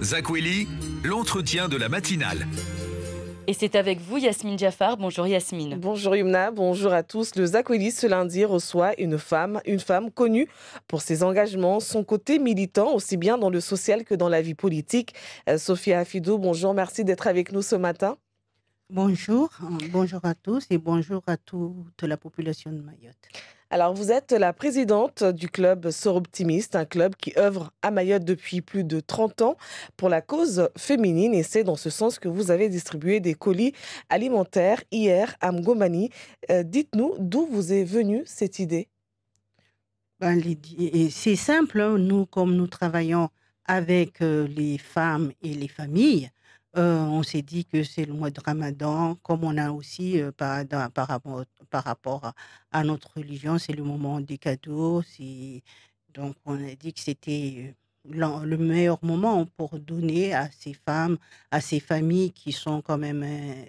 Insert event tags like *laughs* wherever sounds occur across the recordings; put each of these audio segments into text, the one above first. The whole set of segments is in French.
Zakweli, l'entretien de la matinale. Et c'est avec vous, Yasmine Jaffar. Bonjour Yasmine. Bonjour Yumna, bonjour à tous. Le Zakweli ce lundi reçoit une femme, une femme connue pour ses engagements, son côté militant, aussi bien dans le social que dans la vie politique. Euh, Sophia bonjour, merci d'être avec nous ce matin. Bonjour, bonjour à tous et bonjour à toute la population de Mayotte. Alors, vous êtes la présidente du club Soroptimiste, un club qui œuvre à Mayotte depuis plus de 30 ans pour la cause féminine. Et c'est dans ce sens que vous avez distribué des colis alimentaires hier à Mgomani. Euh, dites-nous d'où vous est venue cette idée. Ben, c'est simple. Hein. Nous, comme nous travaillons avec euh, les femmes et les familles, euh, on s'est dit que c'est le mois de Ramadan, comme on a aussi euh, par, rapport, à, notre religion, c'est le moment des cadeaux. Donc, on a dit que c'était euh, le meilleur moment pour donner à ces femmes, à ces familles qui sont quand même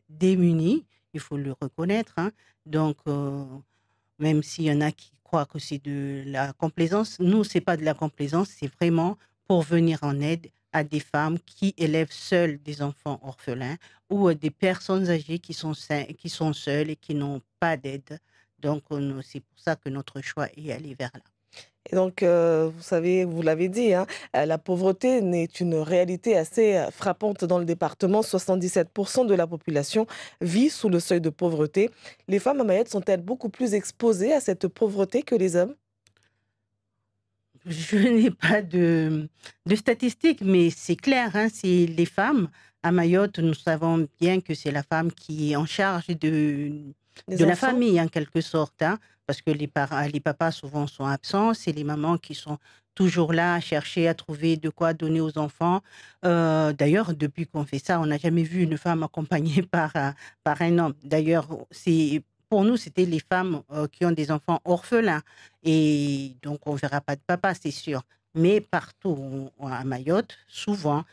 démunies, il faut le reconnaître. Hein. Donc, même s'il y en a qui croient que c'est de la complaisance, nous, c'est pas de la complaisance, c'est vraiment pour venir en aide à des femmes qui élèvent seules des enfants orphelins ou à euh, des personnes âgées qui sont, qui sont seules et qui n'ont pas d'aide. Donc, c'est pour ça que notre choix est allé vers là. Et donc, euh, vous savez, vous l'avez dit, hein, euh, la pauvreté n'est une réalité assez frappante dans le département. 77% de la population vit sous le seuil de pauvreté. Les femmes à Mayotte sont-elles beaucoup plus exposées à cette pauvreté que les hommes je *laughs* n'ai pas de, statistiques, mais c'est clair, hein, c'est les femmes. À Mayotte, nous savons bien que c'est la femme qui est en charge de, la famille, en quelque sorte, hein, parce que les, les papas souvent sont absents, c'est les mamans qui sont toujours là à chercher à trouver de quoi donner aux enfants. Euh, d'ailleurs, depuis qu'on fait ça, on n'a jamais vu une femme accompagnée *laughs* par, par un homme. D'ailleurs, c'est pour nous, c'était les femmes euh, qui ont des enfants orphelins. Et donc, on ne verra pas de papa, c'est sûr. Mais partout à Mayotte, souvent,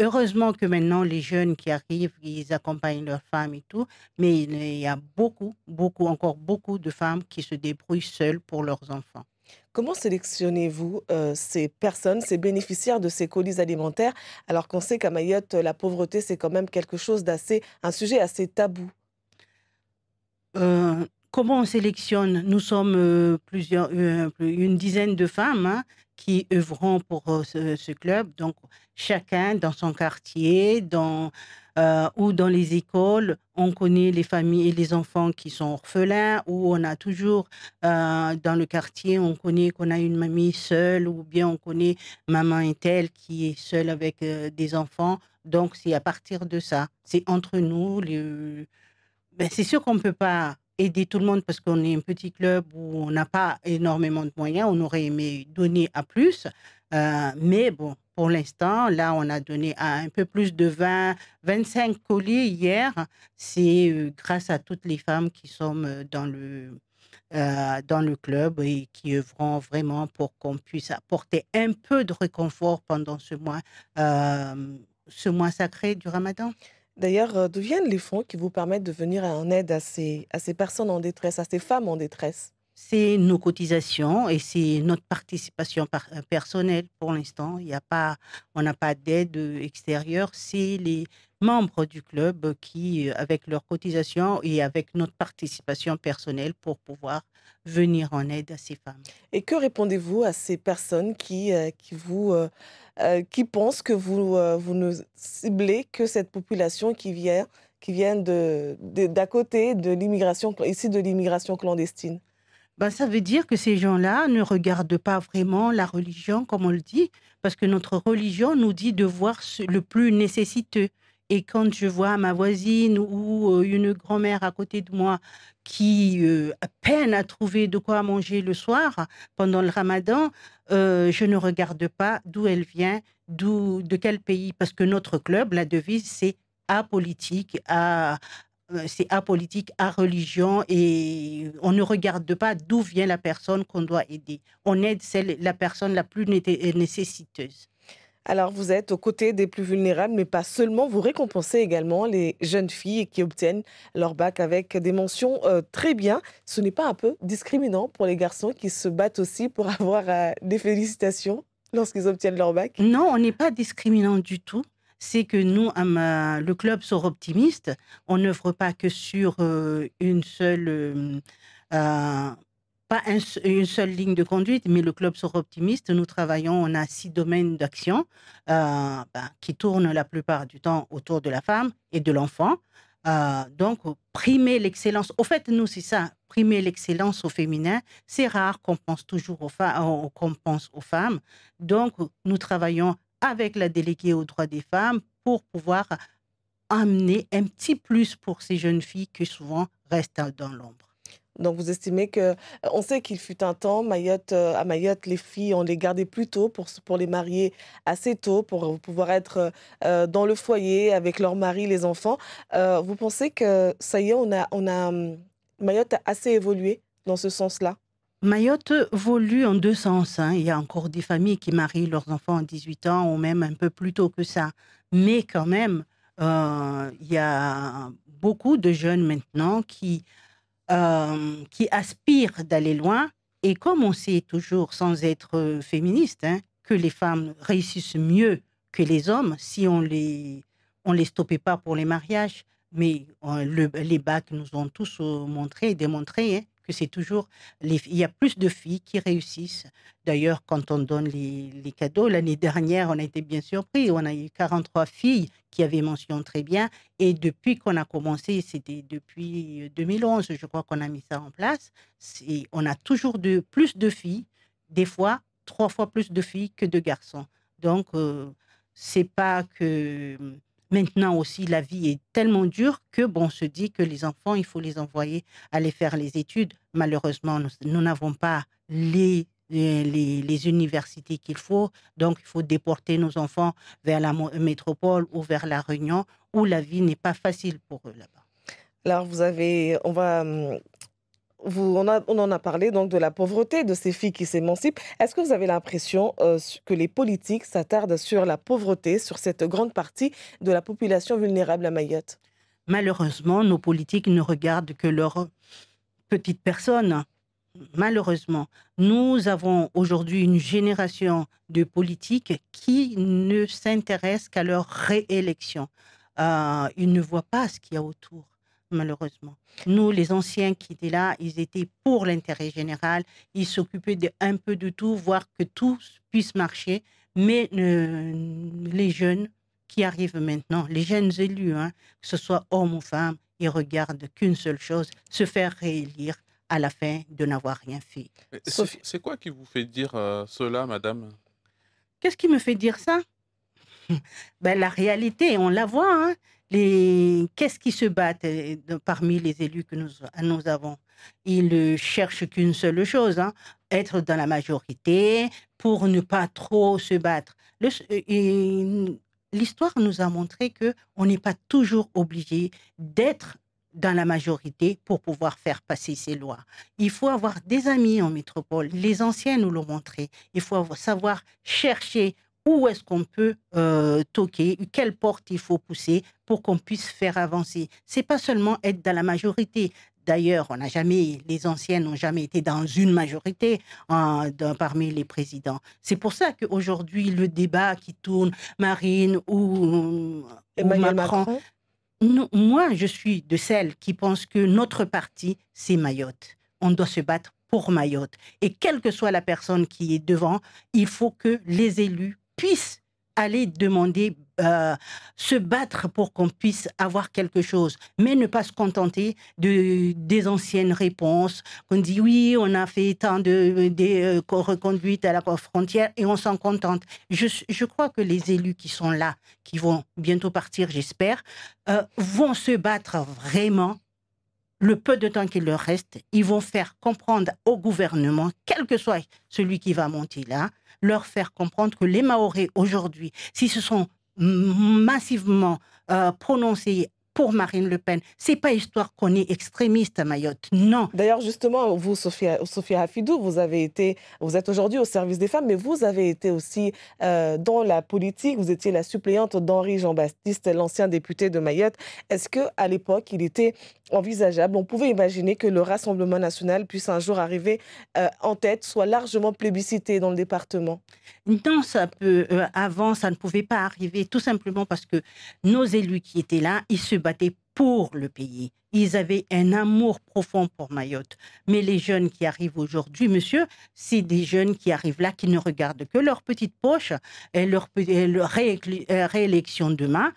heureusement que maintenant, les jeunes qui arrivent, ils accompagnent leurs femmes et tout, mais il y a beaucoup, beaucoup, encore beaucoup de femmes qui se débrouillent seules pour leurs enfants. Comment sélectionnez-vous euh, ces personnes, ces bénéficiaires de ces colis alimentaires, alors qu'on sait qu'à Mayotte, la pauvreté, c'est quand même quelque chose d'assez, un sujet assez tabou comment on sélectionne Nous sommes euh, plusieurs, euh, une dizaine de femmes hein, qui œuvrent pour euh, ce, club. Donc, chacun dans son quartier, dans, ou dans les écoles, on connaît les familles et les enfants qui sont orphelins, ou on a toujours dans le quartier, on connaît qu'on a une mamie seule, ou bien on connaît maman et telle qui est seule avec des enfants. Donc, c'est à partir de ça. C'est entre nous. Ben, c'est sûr qu'on ne peut pas aider tout le monde parce qu'on est un petit club où on n'a pas énormément de moyens. On aurait aimé donner à plus. Euh, mais bon, pour l'instant, là, on a donné à un peu plus de 20, 25 colis hier. C'est euh, grâce à toutes les femmes qui sont euh, dans le, dans le club et qui œuvreront vraiment pour qu'on puisse apporter un peu de réconfort pendant ce mois, ce mois sacré du ramadan. D'ailleurs, euh, d'où viennent les fonds qui vous permettent de venir en aide à ces, à ces personnes en détresse, à ces femmes en détresse c'est nos cotisations et c'est notre participation euh, personnelle pour l'instant. Il on n'a pas d'aide extérieure. C'est les membres du club qui, euh, avec leurs cotisations et avec notre participation personnelle, pour pouvoir venir en aide à ces femmes. Et que répondez-vous à ces personnes qui, euh, pensent que vous, ne ciblez que cette population qui vient, qui d'à côté de l'immigration, ici de l'immigration clandestine ben, ça veut dire que ces gens-là ne regardent pas vraiment la religion, comme on le dit, parce que notre religion nous dit de voir le plus nécessiteux. Et quand je vois ma voisine ou euh, une grand-mère à côté de moi qui euh, a peine à trouver de quoi manger le soir pendant le ramadan, euh, je ne regarde pas d'où elle vient, d'où, de quel pays, parce que notre club, la devise, c'est apolitique, à, euh, c'est apolitique, à religion, et on ne regarde pas d'où vient la personne qu'on doit aider. On aide celle, la personne la plus euh, nécessiteuse. Alors vous êtes aux côtés des plus vulnérables, mais pas seulement, vous récompensez également les jeunes filles qui obtiennent leur bac avec des mentions euh, très bien. Ce n'est pas un peu discriminant pour les garçons qui se battent aussi pour *laughs* avoir des félicitations lorsqu'ils obtiennent leur bac Non, on n'est pas discriminant du tout c'est que nous, le club sort optimiste. On n'oeuvre pas que sur euh, une seule. Euh, euh, pas une seule ligne de conduite, mais le club sera optimiste. Nous travaillons, on a six domaines d'action ben, qui tournent la plupart du temps autour de la femme et de l'enfant. donc, primer l'excellence. Au fait, nous, c'est ça, primer l'excellence au féminin. C'est rare qu'on pense toujours aux, qu'on pense aux femmes. Donc, nous travaillons avec la déléguée aux droits des femmes pour pouvoir amener un petit plus pour ces jeunes filles qui souvent restent dans l'ombre. Donc, vous estimez que. On sait qu'il fut un temps, Mayotte, euh, à Mayotte, les filles, on les gardait plus tôt pour, pour les marier assez tôt, pour pouvoir être euh, euh, dans le foyer avec leur mari, les enfants. vous pensez que ça y est, on a, on a, hum, Mayotte a assez évolué dans ce sens-là Mayotte évolue en deux sens. Hein. Il y a encore des familles qui marient leurs enfants à 18 ans ou même un peu plus tôt que ça. Mais quand même, euh, il y a beaucoup de jeunes maintenant qui, euh, qui aspirent d'aller loin. Et comme on sait toujours, sans être féministe, hein, que les femmes réussissent mieux que les hommes si on les, on les stoppait pas pour les mariages. Mais euh, les bacs nous ont tous montré, démontré. Hein, que c'est toujours les il y a plus de filles qui réussissent. D'ailleurs, quand on donne les, cadeaux, l'année dernière, on a été bien surpris. On a eu 43 filles qui avaient mention très bien. Et depuis qu'on a commencé, c'était depuis 2011, euh, je crois qu'on a mis ça en place. On a toujours de, plus de filles, des fois trois fois plus de filles que de garçons. Donc, euh, c'est pas que Maintenant aussi, la vie est tellement dure que bon, on se dit que les enfants, il faut les envoyer aller faire les études. Malheureusement, nous n'avons pas les euh, les, les, universités qu'il faut. Donc, il faut déporter nos enfants vers la métropole ou vers la Réunion, où la vie n'est pas facile pour eux là-bas. Alors, vous avez, on va hum, on, en a parlé donc de la pauvreté de ces filles qui s'émancipent. Est-ce que vous avez l'impression euh, que les politiques s'attardent sur la pauvreté, sur cette grande partie de la population vulnérable à Mayotte Malheureusement, nos politiques ne regardent que leurs petites personnes. Malheureusement, nous avons aujourd'hui une génération de politiques qui ne s'intéressent qu'à leur réélection. Euh, ils ne voient pas ce qu'il y a autour malheureusement. Nous, les anciens qui étaient là, ils étaient pour l'intérêt général, ils s'occupaient un peu de tout, voir que tout puisse marcher, mais les jeunes qui arrivent maintenant, les jeunes élus, hein, que ce soit hommes ou femme, ils regardent qu'une seule chose, se faire réélire à la fin de n'avoir rien fait. C'est quoi qui vous fait dire euh, cela, madame Qu'est-ce qui me fait dire ça *laughs* ben, La réalité, on la voit. Hein qu'est-ce qui se battent euh, parmi les élus que nous, euh, avons Ils ne euh, cherchent qu'une seule chose, hein, être dans la majorité pour ne pas trop se battre. L'histoire nous a montré que on n'est pas toujours obligé d'être dans la majorité pour pouvoir faire passer ces lois. Il faut avoir des amis en métropole. Les anciens nous l'ont montré. Il faut savoir chercher où est-ce qu'on peut euh, toquer, quelle porte il faut pousser pour qu'on puisse faire avancer. C'est pas seulement être dans la majorité. D'ailleurs, on n'a jamais, les anciennes n'ont jamais été dans une majorité parmi les présidents. C'est pour ça qu'aujourd'hui, le débat qui tourne, Marine ou, Macron, moi, je suis de celles qui pensent que notre parti, c'est Mayotte. On doit se battre pour Mayotte. Et quelle que soit la personne qui est devant, il faut que les élus puissent aller demander, euh, se battre pour qu'on puisse avoir quelque chose, mais ne pas se contenter de, des anciennes réponses. On dit oui, on a fait tant de, euh, reconduites à la frontière et on s'en contente. Je, crois que les élus qui sont là, qui vont bientôt partir, j'espère, euh, vont se battre vraiment le peu de temps qu'il leur reste, ils vont faire comprendre au gouvernement, quel que soit celui qui va monter là, leur faire comprendre que les Maoris aujourd'hui, s'ils se sont massivement euh, prononcés pour Marine Le Pen. C'est pas histoire qu'on est extrémiste à Mayotte, non. D'ailleurs, justement, vous, Sophia, Sofia vous avez été, vous êtes aujourd'hui au service des femmes, mais vous avez été aussi euh, dans la politique. Vous étiez la suppléante d'Henri Jean-Baptiste, l'ancien député de Mayotte. Est-ce que à l'époque, il était envisageable, on pouvait imaginer que le Rassemblement national puisse un jour arriver euh, en tête, soit largement plébiscité dans le département Non, ça peut. Euh, avant, ça ne pouvait pas arriver, tout simplement parce que nos élus qui étaient là, ils se battaient pour le pays. Ils avaient un amour profond pour Mayotte. Mais les jeunes qui arrivent aujourd'hui, monsieur, c'est des jeunes qui arrivent là, qui ne regardent que leur petite poche et leur, euh, réélection demain.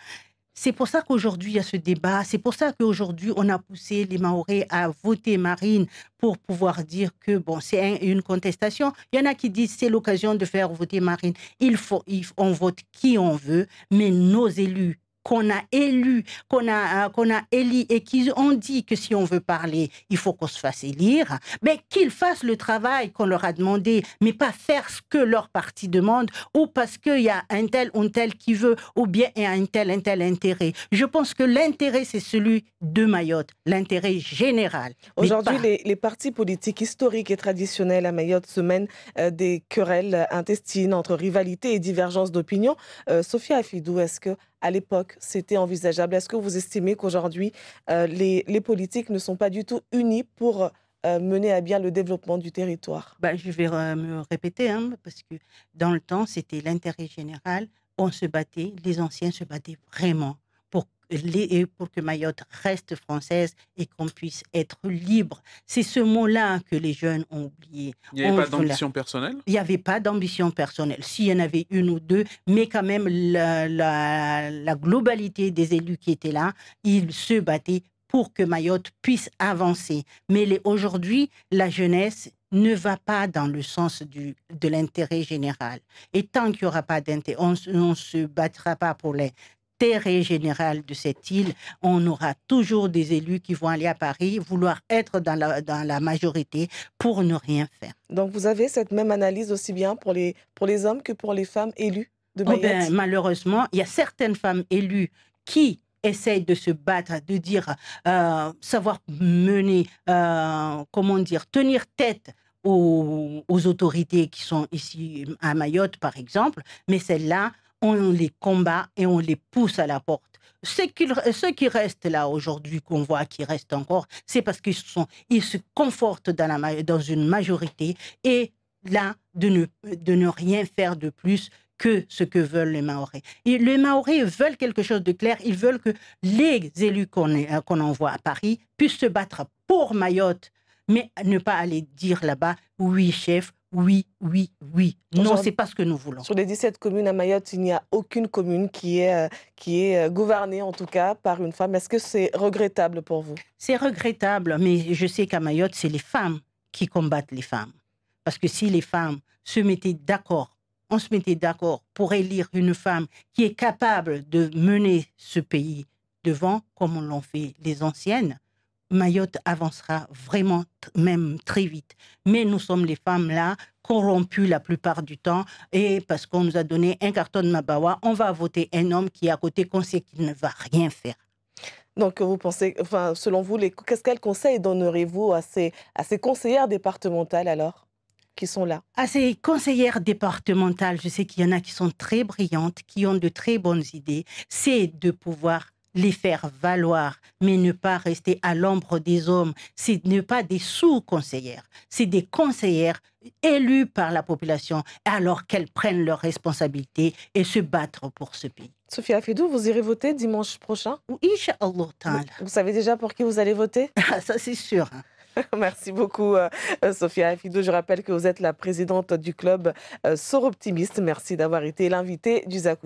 C'est pour ça qu'aujourd'hui, il y a ce débat. C'est pour ça qu'aujourd'hui, on a poussé les Maoris à voter Marine pour pouvoir dire que, bon, c'est une contestation. Il y en a qui disent c'est l'occasion de faire voter Marine. Il faut, on vote qui on veut, mais nos élus qu'on a élu, qu'on a, euh, qu'on a élus et qu'ils ont dit que si on veut parler, il faut qu'on se fasse élire, mais qu'ils fassent le travail qu'on leur a demandé, mais pas faire ce que leur parti demande ou parce qu'il y a un tel ou un tel qui veut ou bien il y a un tel, un tel intérêt. Je pense que l'intérêt, c'est celui de Mayotte, l'intérêt général. Aujourd'hui, les, partis politiques historiques et traditionnels à Mayotte se mènent euh, des querelles intestines entre rivalité et divergence d'opinion. Euh, Sophia Afidou, est-ce que à l'époque, c'était envisageable. Est-ce que vous estimez qu'aujourd'hui, euh, les, politiques ne sont pas du tout unies pour euh, mener à bien le développement du territoire bah, Je vais euh, me répéter, hein, parce que dans le temps, c'était l'intérêt général. On se battait, les anciens se battaient vraiment pour que Mayotte reste française et qu'on puisse être libre. C'est ce mot-là hein, que les jeunes ont oublié. Il n'y avait, pas d'ambition personnelle Il n'y avait pas d'ambition personnelle. S'il y en avait une ou deux, mais quand même la, globalité des élus qui étaient là, ils se battaient pour que Mayotte puisse avancer. Mais aujourd'hui, la jeunesse ne va pas dans le sens de l'intérêt général. Et tant qu'il n'y aura pas d'intérêt, on ne se battra pas pour les intérêt général de cette île. On aura toujours des élus qui vont aller à Paris, vouloir être dans la, dans la majorité pour ne rien faire. Donc vous avez cette même analyse aussi bien pour les, pour les hommes que pour les femmes élues de oh ben, Malheureusement, il y a certaines femmes élues qui essayent de se battre, de dire, euh, savoir mener, euh, comment dire, tenir tête aux, autorités qui sont ici à Mayotte, par exemple, mais celles-là, on les combat et on les pousse à la porte. Ceux qui, ceux qui restent là aujourd'hui, qu'on voit qui reste encore, c'est parce qu'ils sont, ils se confortent dans, dans une majorité et là, de ne, de ne rien faire de plus que ce que veulent les Maoris. Et les Maoris veulent quelque chose de clair. Ils veulent que les élus qu'on euh, qu'on envoie à Paris puissent se battre pour Mayotte, mais ne pas aller dire là-bas, oui, chef, oui, oui, oui. Non, c'est pas ce que nous voulons. Sur les 17 communes à Mayotte, il n'y a aucune commune qui est, euh, qui est euh, gouvernée, en tout cas, par une femme. Est-ce que c'est regrettable pour vous C'est regrettable, mais je sais qu'à Mayotte, c'est les femmes qui combattent les femmes. Parce que si les femmes se mettaient d'accord, on se mettait d'accord pour élire une femme qui est capable de mener ce pays devant, comme l'ont fait les anciennes, Mayotte avancera vraiment même très vite. Mais nous sommes les femmes là, corrompues la plupart du temps, et parce qu'on nous a donné un carton de Mabawa, on va voter un homme qui est à côté qu'on sait qu'il ne va rien faire. Donc, vous pensez, enfin, selon vous, les, qu'est-ce qu'elle conseil donnerez-vous à ces, à ces conseillères départementales alors qui sont là À ces conseillères départementales, je sais qu'il y en a qui sont très brillantes, qui ont de très bonnes idées, c'est de pouvoir les faire valoir, mais ne pas rester à l'ombre des hommes. Ce ne pas des sous-conseillères, c'est des conseillères élues par la population, alors qu'elles prennent leurs responsabilités et se battent pour ce pays. Sophia Fidou, vous irez voter dimanche prochain Inch'Allah Ta'ala. Vous savez déjà pour qui vous allez voter *laughs* ah, Ça, c'est sûr. Hein. *laughs* Merci beaucoup, euh, euh, Sophia Afidou. Je rappelle que vous êtes la présidente du club euh, Soroptimiste. Merci d'avoir été l'invitée du Zakoui.